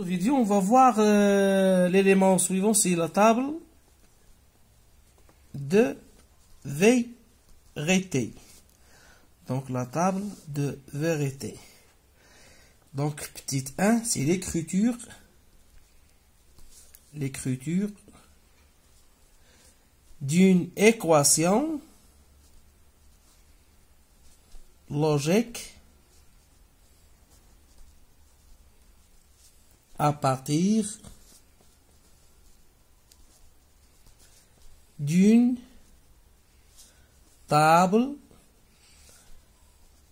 vidéo, on va voir euh, l'élément suivant, c'est la table de vérité. Donc la table de vérité. Donc petite 1, c'est l'écriture. L'écriture d'une équation logique à partir d'une table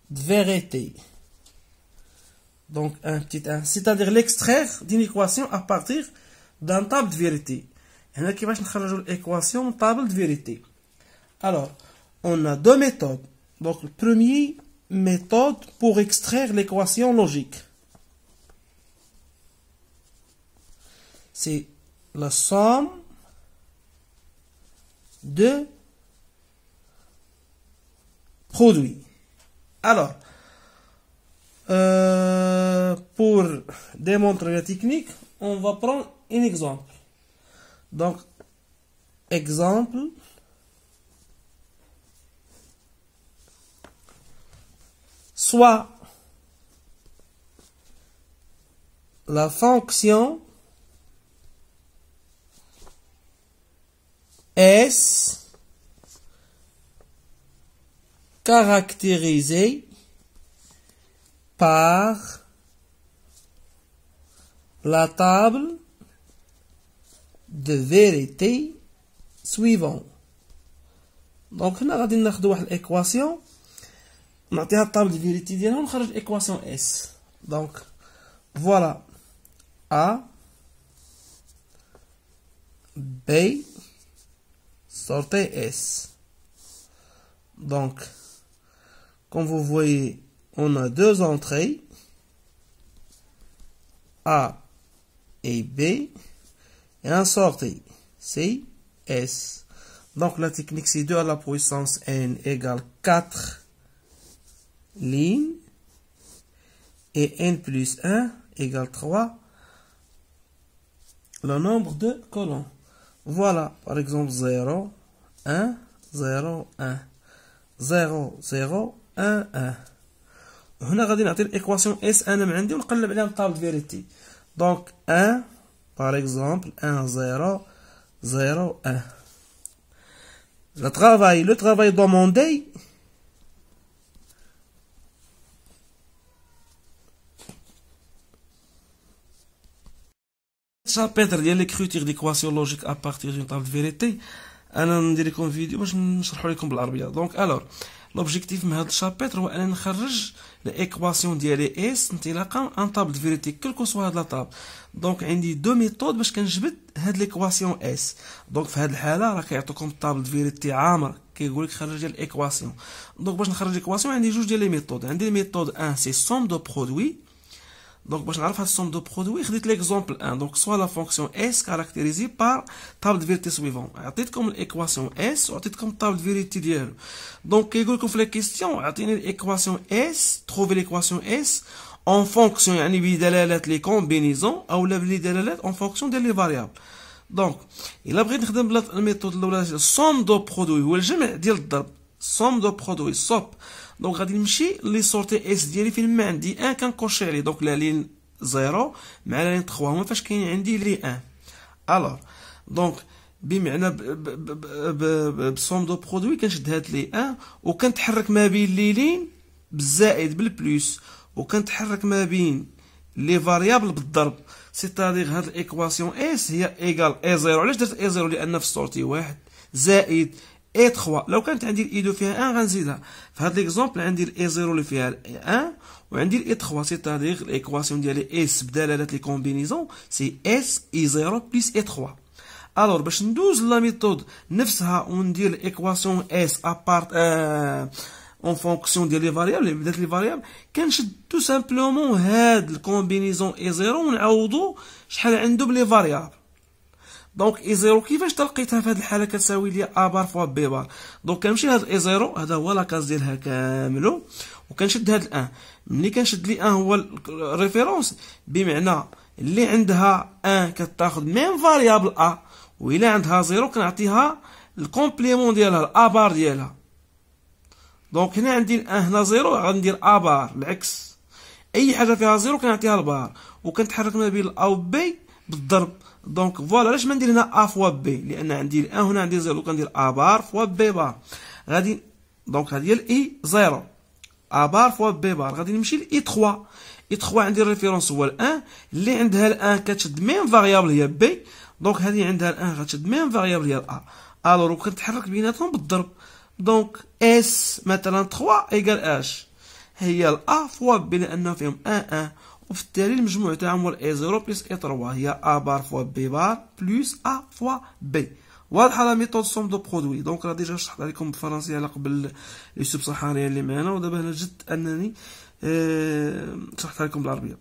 de vérité. Donc, un petit c'est-à-dire l'extraire d'une équation à partir d'un table de vérité. Et là, l'équation table de vérité. Alors, on a deux méthodes. Donc, première méthode pour extraire l'équation logique. c'est la somme de produits. Alors, euh, pour démontrer la technique, on va prendre un exemple. Donc, exemple. Soit la fonction S caractérisé par la table de vérité suivant. Donc, on a l'équation. On a la table de vérité, on a l'équation S. Donc, voilà. A, B, sortez S. Donc, comme vous voyez, on a deux entrées, A et B, et un sortie, C, S. Donc, la technique, c'est 2 à la puissance N égale 4 lignes, et N plus 1 égale 3, le nombre de colons. Voilà, par exemple 0, 1, 0, 1. 0, 0, 1, 1. هنا غادي نعطي الايكواسيون اس le عندي ونقلب عليها فيريتي دونك 1 par exemple, 1 0 0 1 Le travail le travail demandé شابيتر ديال ليكروتير ديكواسيون لوجيك ا بارتير دون طابل فيريتي انا ندير لكم فيديو باش نشرحو لكم بالعربيه دونك الور لوبجيكتيف من هاد الشابيتر هو انني نخرج ليكواسيون ديالي اس انطلاقا ان طابل فيريتي كو سوا هاد لا طاب دونك عندي دو ميثود باش كنجبد هاد ليكواسيون اس دونك في هاد الحاله راه كيعطيكم طابل فيريتي عامر كيقول لك خرج ليكواسيون دونك باش نخرج ليكواسيون عندي جوج ديال لي ميثود عندي ميثود ان سي سوم دو برودوي Donc, je vais faire somme de produits. Je vais l'exemple 1. Donc, soit la fonction S caractérisée par table de vérité suivante. Je vais comme l'équation S ou je comme table de vérité d'hier. Donc, je vais faire la question. Je vais S, trouver l'équation S en fonction, des les combinaisons ou les en fonction des variables. Donc, il a pris une méthode de la somme de produits سوم دو برودوي سوب دونك غادي نمشي لي سورتي اس ديالي فين ما عندي ان كنكوشي عليه دونك لا لين زيرو مع لا لين تخوا هما فاش كاين عندي لي ان الوغ دونك بمعنى بسوم دو برودوي كنشد هاد لي ان وكنتحرك ما بين لي لين بالزائد بالبلوس وكنتحرك ما بين لي فاريابل بالضرب سيتادير هاد الايكواسيون اس هي ايكال اي زيرو علاش درت اي زيرو لان في السورتي واحد زائد اي 3 لو كانت عندي الاي 2 e فيها 1 غنزيدها في هذا ليكزومبل عندي الاي 0 e اللي فيها 1 وعندي الاي 3 سي سيتادير ليكواسيون ديال اس بدلاله لي كومبينيزون سي اس اي 0 بليس اي 3 الوغ باش ندوز لا ميثود نفسها وندير الايكواسيون اس ابارت آه اون فونكسيون ديال لي فاريابل اللي بدات لي فاريابل كنشد تو سامبلومون هاد الكومبينيزون اي 0 ونعوضو شحال عنده بلي فاريابل دونك اي زيرو كيفاش تلقيتها في هذه الحاله كتساوي لي ا بار فوا بي بار دونك كنمشي لهاد اي زيرو هذا هو لاكاز ديالها كاملو وكنشد هاد الان ملي كنشد لي ان هو الريفيرونس بمعنى اللي عندها ان كتاخد ميم فاريابل ا وإلا عندها زيرو كنعطيها الكومبليمون ديالها ا بار ديالها دونك هنا عندي الان هنا زيرو غندير ا بار العكس اي حاجه فيها زيرو كنعطيها البار وكنتحرك ما بين و بي بالضرب دونك فوالا علاش ما ندير هنا ا فوا بي لان عندي الان هنا عندي زيرو كندير ا بار فوا بي بار غادي دونك هذه هي الاي e زيرو ا بار فوا بي بار غادي نمشي لاي 3 اي 3 عندي الريفيرونس هو الان اللي عندها الان كتشد ميم فاريابل هي بي دونك هذه عندها الان غتشد ميم فاريابل هي ا الوغ كنتحرك بيناتهم بالضرب دونك اس مثلا 3 ايكال اش هي الا فوا بي لان فيهم ان ان وفي التالي المجموع تاعهم هو a زيرو بلس اي تروا هي ا بار فوا بي بار بلس ا فوا بي واضحه لا ميثود سوم دو برودوي دونك راه ديجا شرحت عليكم بالفرنسيه على قبل لي سبصحاريين اللي معانا ودابا هنا جد انني آه، شرحت عليكم بالعربيه